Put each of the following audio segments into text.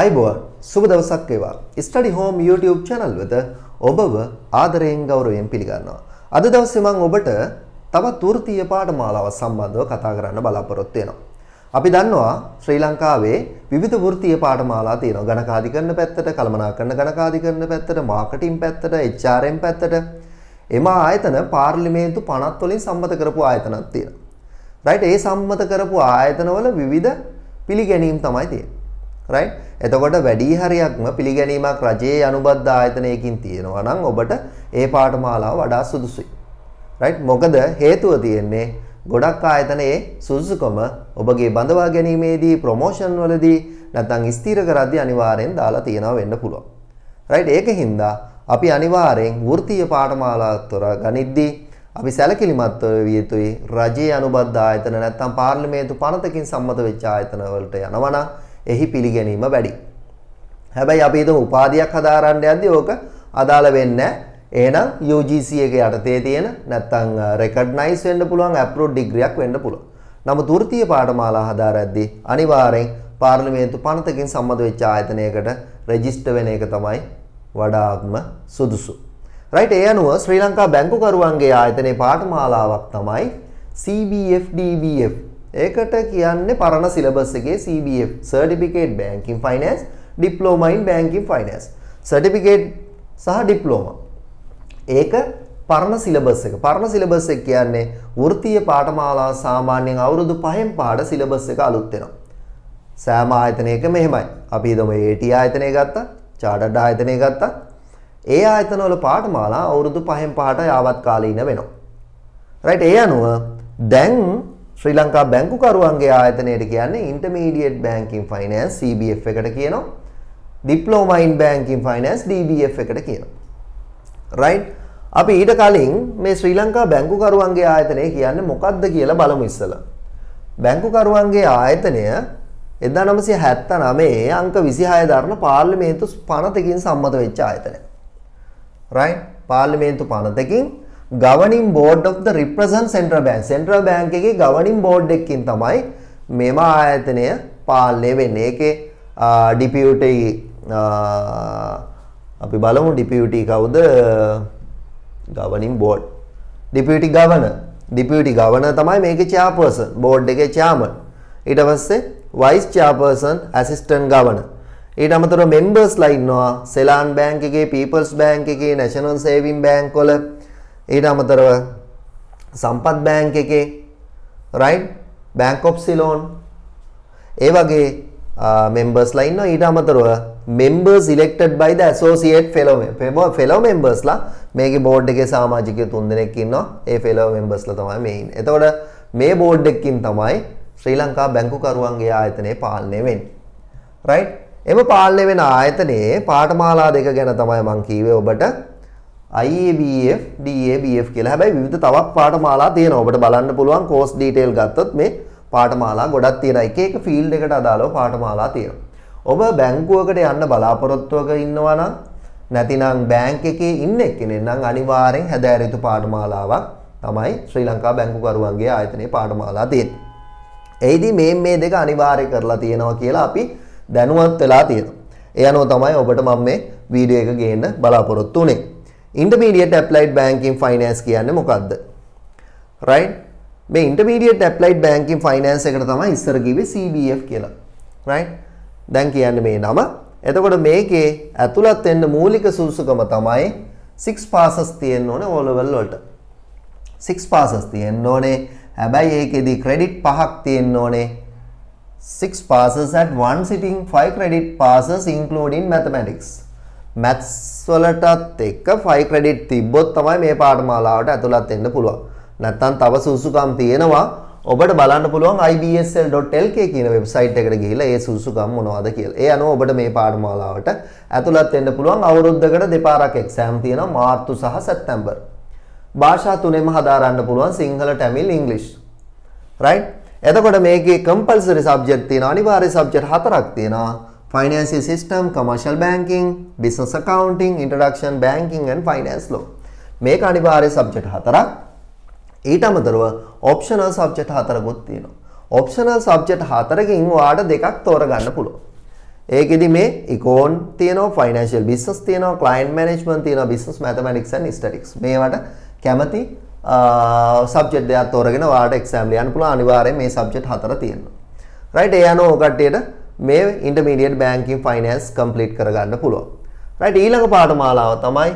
අයිබෝවන් සුබ දවසක් වේවා. Study Home YouTube channel වෙත ඔබව ආදරයෙන් ගෞරවයෙන් පිළිගන්නවා. අද දවසේ මම ඔබට තවත් වෘත්තීය පාඨමාලාව සම්බන්ධව කතා කරන්න බලාපොරොත්තු වෙනවා. අපි දන්නවා ශ්‍රී ලංකාවේ විවිධ වෘත්තීය පාඨමාලා තියෙනවා. ගණකාධිකරණ පැත්තට, කළමනාකරණ ගණකාධිකරණ පැත්තට, මාකටිං පැත්තට, HRM පැත්තට. එම ආයතන පාර්ලිමේන්තු 50 වලින් සම්මත කරපු ආයතනක් තියෙනවා. right ඒ සම්මත කරපු ආයතනවල විවිධ පිළිගැනීම් තමයි තියෙන්නේ. right එතකොට වැඩි හරියක්ම පිළිගැනීමක් රජයේ අනුබද්ධ ආයතනයකින් තියෙනවා නම් ඔබට ඒ පාඨමාලාව වඩා සුදුසුයි. රයිට් මොකද හේතුව තියෙන්නේ ගොඩක් ආයතනයේ සුදුසුකම ඔබගේ බඳවා ගැනීමේදී ප්‍රොමෝෂන් වලදී නැත්නම් ස්ථිර කරද්දී අනිවාර්යෙන් දාලා තියනවා වෙන්න පුළුවන්. රයිට් ඒකින්ද අපි අනිවාර්යෙන් වෘත්තීය පාඨමාලාවක් තොරා ගනිද්දී අපි සැලකිලිමත් විය යුතුයි රජයේ අනුබද්ධ ආයතන නැත්නම් පාර්ලිමේන්තු පනතකින් සම්මත වෙච්ච ආයතන වලට යනවනම් එහි පිළිගැනීම වැඩි. හැබැයි අපි හිතමු උපාධියක් හදාරන්න යද්දී ඕක අදාළ වෙන්නේ එහෙනම් UGC එක යටතේ තියෙන නැත්නම් රෙකග්නයිස් uh, වෙන්න පුළුවන් අප්‍රූව් ඩිග්‍රියක් වෙන්න පුළුවන්. නමුත් වෘත්තීය පාඨමාලා හදාරද්දී අනිවාර්යෙන් පාර්ලිමේන්තු පනතකින් සම්මත වෙච්ච ආයතනයකට රෙජිස්ටර් වෙන එක තමයි වඩාත්ම සුදුසු. රයිට් ඒ අනුව ශ්‍රී ලංකා බැංකුකරුවන්ගේ ආයතනයේ පාඨමාලාවක් තමයි CBFDBF ඒකට කියන්නේ පරණ සිලබස් එකේ CBF Certificate Banking Finance, Diploma in Banking Finance. Certificate සහ ඩිප්ලෝම. ඒක පරණ සිලබස් එක. පරණ සිලබස් එක කියන්නේ වෘත්තීය පාඨමාලා සාමාන්‍යයෙන් අවුරුදු 5න් පාඩ සිලබස් එක අලුත් වෙනවා. සෑම ආයතනයක මෙහෙමයි. අපි හිතමු AT ආයතනය ගත්තා, chartered ආයතනය ගත්තා. ඒ ආයතනවල පාඨමාලා අවුරුදු 5න් පාඩට යාවත් කාලීන වෙනවා. right ඒ අනුව දැන් ශ්‍රී ලංකා බැංකුකරුවන්ගේ ආයතනයට කියන්නේ ඉන්ටර්මීඩියට් බැංකින් ෆයිනෑන්ස් CBF එකට කියනවා. Diploma in banking finance DBF එකට කියනවා. රයිට්? අපි ඊට කලින් මේ ශ්‍රී ලංකා බැංකුකරුවන්ගේ ආයතනය කියන්නේ මොකක්ද කියලා බලමු ඉස්සලා. බැංකුකරුවන්ගේ ආයතනය 1979 අංක 26 දරන පාර්ලිමේන්තු පනතකින් සම්මත වෙච්ච ආයතනයක්. රයිට්? පාර්ලිමේන්තු පනතකින් ගවනින් බෝඩ් of the රිප්‍රසන් සෙන්ට්‍රල් බෑන්ක් සෙන්ට්‍රල් බෑන්ක් එකේ ගවනින් බෝඩ් එකකින් තමයි මෙම ආයතනය පාලනය වෙන්නේ. ඒකේ ඩිපියුටි අපි බලමු ඩිපියුටි කවුද? Governing board. Deputy governor. Deputy governor තමයි මේකේ චෙයාපර්සන්, බෝඩ් එකේ චෙයාමන්. ඊට පස්සේ වයිස් චෙයාපර්සන්, ඇසිස්ටන්ට් ගවර්නර්. ඊට අමතරව මෙම්බර්ස්ලා ඉන්නවා. සෙලාන් බෑන්ක් එකේ, පීපල්ස් බෑන්ක් එකේ, නැෂනල් සේවින් බෑන්ක් වල ඊට අමතරව සම්පත් බෑංක එකේ රයිට් බෑන්ක් ඔෆ් සිලෝන් ඒ වගේ මෙම්බර්ස්ලා ඉන්නවා ඊට අමතරව members elected by the associate fellow fellow membersලා මේකේ board එකේ සමාජිකයෝ තුන්දෙනෙක් ඉන්නවා ඒ fellow membersලා තමයි මේ ඉන්නේ. එතකොට මේ board එකකින් තමයි ශ්‍රී ලංකා බැංකු කරුවන්ගේ ආයතනය පාලනය වෙන්නේ. right? එම පාලනය වෙන ආයතනයේ පාඨමාලා දෙක ගැන තමයි මම කීවේ ඔබට IABF DABF කියලා. හැබැයි විවිධ තවත් පාඨමාලා තියෙනවා. ඔබට බලන්න පුළුවන් course detail ගත්තොත් මේ පාඨමාලා ගොඩක් තියෙනවා. එක එක field එකට අදාළව පාඨමාලා තියෙනවා. ඔබ බැංකුවකට යන්න බලාපොරොත්තුවක ඉන්නවා නම් නැතිනම් බැංක් එකේ ඉන්න එක්කෙනෙක් නම් අනිවාර්යෙන් හැදෑරිය යුතු පාඨමාලාවක් තමයි ශ්‍රී ලංකා බැංකුකරුවන්ගේ ආයතනයේ පාඨමාලා තියෙන්නේ. එයිදී මේ මේ දෙක අනිවාර්ය කරලා තියෙනවා කියලා අපි දැනුවත් වෙලා තියෙනවා. ඒ අනුව තමයි ඔබට මම මේ වීඩියෝ එක ගේන්න බලාපොරොත්තු වෙන්නේ. ඉන්ටමීඩියට ඇප්ලයිඩ් බෑන්කින් ෆයිනෑන්ස් කියන්නේ මොකක්ද රයි් මේ ඉන්ටමීඩියට ඇප්ලයිඩ් බෑන්කින් ෆයිනෑන්ස් එකට තමයි ඉස්සර කිව්වේ CBF කියලා රයි් දැන් කියන්නේ මේ නම එතකොට මේකේ ඇතුළත් වෙන්න මූලික සුසුකම තමයි 6 passes තියෙන්න ඕනේ O level වලට 6 passes තියෙන්න ඕනේ හැබැයි ඒකෙදි ක්‍රෙඩිට් පහක් තියෙන්න ඕනේ 6 passes at one sitting 5 credit passes including mathematics maths වලටත් එක්ක 5 ක්‍රෙඩිට් තිබ්බොත් තමයි මේ පාඨමාලාවට ඇතුළත් වෙන්න පුළුවන්. නැත්නම් තව සුසුකම් තියෙනවා. ඔබට බලන්න පුළුවන් ibsl.lk කියන වෙබ්සයිට් එකට ගිහිල්ලා ඒ සුසුකම් මොනවද කියලා. ඒ අනුව ඔබට මේ පාඨමාලාවට ඇතුළත් වෙන්න පුළුවන්. අවුරුද්දකට දෙපාරක් එක්සෑම් තියෙනවා මාර්තු සහ සැප්තැම්බර්. භාෂා තුනෙම හදාරන්න පුළුවන් සිංහල, ටැමිල්, ඉංග්‍රීසි. right? එතකොට මේකේ compulsory subject තියෙනවා. අනිවාර්ය subject හතරක් තියෙනවා. financial system, commercial banking, business accounting, introduction banking and finance law. මේක අනිවාර්ය සබ්ජෙක්ට් හතරක්. ඊට අමතරව optional සබ්ජෙක්ට් හතරකුත් තියෙනවා. optional සබ්ජෙක්ට් හතරකින් ඔයාට දෙකක් තෝරගන්න පුළුවන්. ඒකෙදි මේ econ තියෙනවා, financial business තියෙනවා, client management තියෙනවා, business mathematics and statistics. මේවට කැමති සබ්ජෙක්ට් දෙකක් තෝරගෙන ඔයාලට එක්සෑම් ලියන්න පුළුවන්. අනිවාර්යෙන් මේ සබ්ජෙක්ට් හතර තියෙනවා. රයිට් ඒ අනුව ඔය කට්ටියට මේ ඉන්ටර්මීඩියට් බැංකින් ෆයිනෑන්ස් කම්ප්ලීට් කරගන්න පුළුවන්. රයිට් ඊළඟ පාඨමාලාව තමයි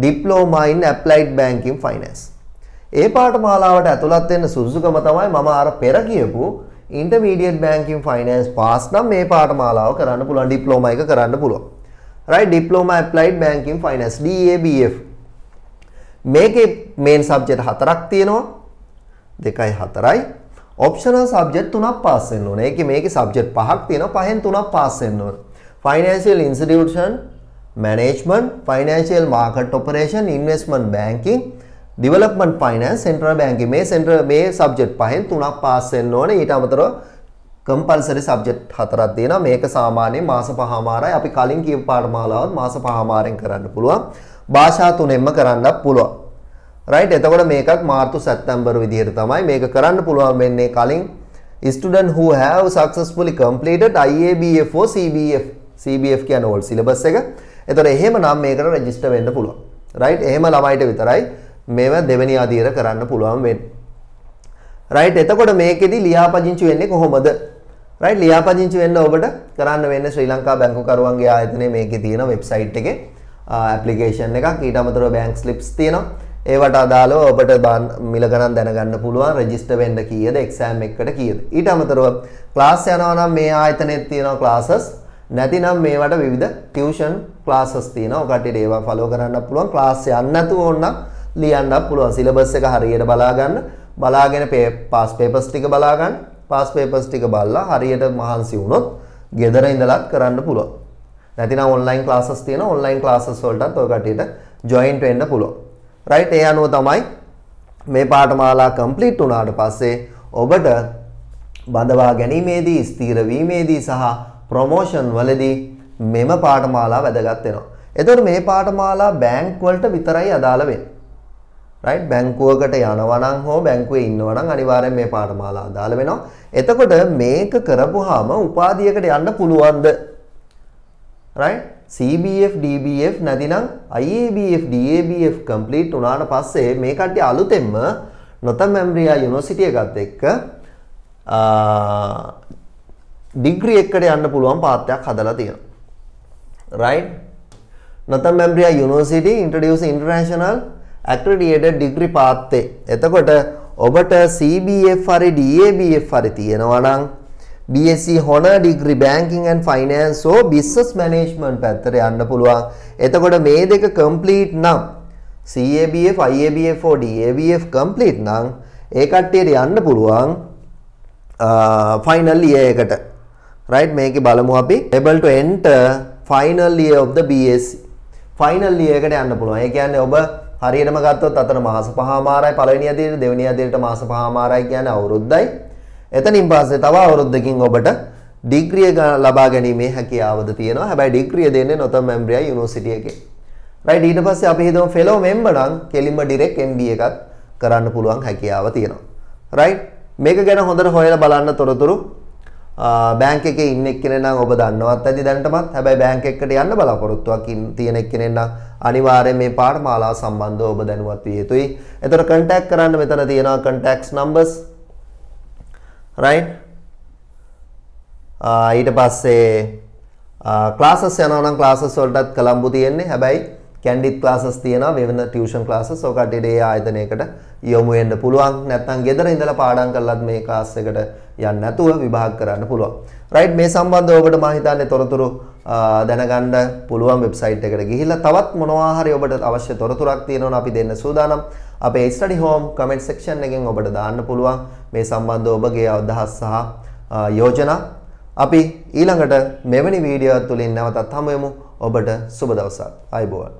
diploma in applied banking finance. ඒ පාඨමාලාවට ඇතුළත් වෙන්න සුදුසුකම තමයි මම අර පෙර කියපු ඉන්ටර්මීඩියට් බැංකින් ෆයිනෑන්ස් පාස් නම් මේ පාඨමාලාව කරන්න පුළුවන් ඩිප්ලෝමා එක කරන්න පුළුවන්. Right diploma applied banking finance DABF. මේකේ මේන් සබ්ජෙක්ට් හතරක් තියෙනවා. 2යි 4යි ඔප්ෂනල් සබ්ජෙක්ට් තුනක් පාස් වෙන්න ඕනේ. ඒකේ මේකේ සබ්ජෙක්ට් පහක් තියෙනවා. පහෙන් තුනක් පාස් වෙන්න ඕනේ. Financial institution, management, financial market operation, investment banking, development finance, central banking මේ සෙන්ට්‍රල් මේ සබ්ජෙක්ට් පහෙන් තුනක් පාස් වෙන්න ඕනේ. ඊට අමතරව කම්පල්සරි සබ්ජෙක්ට් හතරක් තියෙනවා. මේක සාමාන්‍යයෙන් මාස පහමාරයි. අපි කලින් කියපු පාඩමාලාවත් මාස පහමාරෙන් කරන්න පුළුවන්. භාෂා තුනෙන්ම කරන්නත් පුළුවන්. රයිට් එතකොට මේකත් මාර්තු සැප්තැම්බර් විදිහට තමයි මේක කරන්න පුළුවන් වෙන්නේ කලින් student who have successfully completed IABF or CBF CBF කියන ඕල් සිලබස් එක. එතකොට එහෙමනම් මේකට රෙජිස්ටර් වෙන්න පුළුවන්. රයිට් එහෙම ළමයිට විතරයි මේව දෙවෙනි අදියර කරන්න පුළුවන් වෙන්නේ. රයිට් එතකොට මේකෙදි ලියාපදිංචි වෙන්නේ කොහොමද? රයිට් ලියාපදිංචි වෙන්න ඔබට කරන්න වෙන්නේ ශ්‍රී ලංකා බැංකුකරුවන්ගේ ආයතනයේ මේකේ තියෙන වෙබ්සයිට් එකේ ඇප්ලිකේෂන් එකක් ඊට අමතරව බැංක් ස්ලිප්ස් තියෙනවා. ඒවට අදාළව ඔබට මිල ගණන් දැනගන්න පුළුවන් රෙජිස්ටර් වෙන්න කීයද එක්සෑම් එකකට කීයද ඊට අමතරව ක්ලාස් යනවා නම් මේ ආයතනයේ තියෙන ක්ලාසස් නැතිනම් මේවට විවිධ ටියුෂන් ක්ලාසස් තියෙනවා ඔකට ඒවා ෆලෝ කරන්න පුළුවන් ක්ලාස් යන්න නැතුව ඕනනම් ලියන්න පුළුවන් සිලබස් එක හරියට බලා ගන්න බලාගෙන පාස් පේපර්ස් ටික බලා ගන්න පාස් පේපර්ස් ටික බලලා හරියට මහන්සි වුණොත් ගෙදර ඉඳලත් කරන්න පුළුවන් නැතිනම් ඔන්ලයින් ක්ලාසස් තියෙනවා ඔන්ලයින් ක්ලාසස් වලටත් ඔය කට්ටියට ජොයින්ට් වෙන්න පුළුවන් රයිට් ඒ අනුව තමයි මේ පාඨමාලා කම්ප්ලීට් වුණාට පස්සේ ඔබට බඳවා ගැනීමේදී ස්ථීර වීමේදී සහ ප්‍රොමෝෂන් වලදී මෙම පාඨමාලා වැදගත් වෙනවා. එතකොට මේ පාඨමාලා බැංක් වලට විතරයි අදාළ වෙන්නේ. රයිට් බැංකුවකට යනවා නම් හෝ බැංකුවේ ඉන්නවා නම් අනිවාර්යෙන් මේ පාඨමාලා අදාළ වෙනවා. එතකොට මේක කරපුවාම උපාධියකට යන්න පුළුවන්ද? රයිට් CBF DBF නැතිනම් IABF DABF කම්ප්ලීට් වුණාට පස්සේ මේ කට්ටිය අලුතෙන්ම නොතම් ඇම්බ්‍රියා යුනිවර්සිටි එකත් එක්ක ඩිග්‍රී එකට යන්න පුළුවන් පාත්‍යක් හදලා තියෙනවා. right? නොතම් ඇම්බ්‍රියා university introduce international accredited degree pathway. එතකොට ඔබට CBF හරි DABF හරි තියෙනවා නම් BSc honor degree banking and finance so business management පැත්තට යන්න පුළුවන්. එතකොට මේ දෙක complete නම් CABF, IABF හෝ DABF complete නම් ඒ කට්ටියට යන්න පුළුවන් final year එකට. right මේකේ බලමු අපි able to enter final year of the BSc. E. final year එකට යන්න පුළුවන්. ඒ කියන්නේ ඔබ හරියටම ගත්තොත් අතන මාස 5මාරයි පළවෙනි අදියරේ දෙවෙනි අදියරේට මාස 5මාරයි කියන්නේ අවුරුද්දයි. එතනින් පස්සේ තව අවුරුද්දකින් ඔබට ඩිග්‍රිය ලබා ගැනීමේ හැකියාවද තියෙනවා. හැබැයි ඩිග්‍රිය දෙන්නේ නොතම් මෙම්බ්‍රියා යුනිවර්සිටි එකේ. රයිට් ඊට පස්සේ අපි හිතමු ෆෙලෝ මෙම්බර් නම් කෙලින්ම ඩිරෙක්ට් MBA එකක් කරන්න පුළුවන් හැකියාව තියෙනවා. රයිට් මේක ගැන හොඳට හොයලා බලන්න තොරතුරු බෑංක එකේ ඉන්න එක්කෙනෙක් නම් ඔබ දන්නවත් ඇති දැනටමත් හැබැයි බෑංක එකට යන්න බලාපොරොත්තුවක් තියෙන එක්කෙනෙක් නම් අනිවාර්යෙන් මේ පාඨමාලාව සම්බන්ධව ඔබ දැනුවත් විය යුතුයි. එතකොට කන්ටැක්ට් කරන්න මෙතන තියෙනවා contacts numbers 0900 right ඊට පස්සේ classes යනවා නම් classes වලටත් කලම්බු තියෙන්නේ හැබැයි candid classes තියෙනවා වෙන tuition classes ඔය කඩේට ඒ ආයතනයකට යොමු වෙන්න පුළුවන් නැත්නම් ගෙදර ඉඳලා පාඩම් කරලත් මේ class එකට යන්න නැතුව විභාග කරන්න පුළුවන් right මේ සම්බන්ධව ඔබට මම හිතන්නේ තොරතුරු දැනගන්න පුළුවන් වෙබ්සයිට් එකට ගිහිල්ලා තවත් මොනවා හරි ඔබට අවශ්‍ය තොරතුරක් තියෙනවා අපි දෙන්න සූදානම්. අපේ study home comment section එකෙන් ඔබට දාන්න පුළුවන් මේ සම්බන්ධව ඔබගේ අදහස් සහ යෝජනා. අපි ඊළඟට මෙවැනි වීඩියෝ තුලින් නැවතත් හමුවෙමු. ඔබට සුබ දවසක්. ආයුබෝවන්.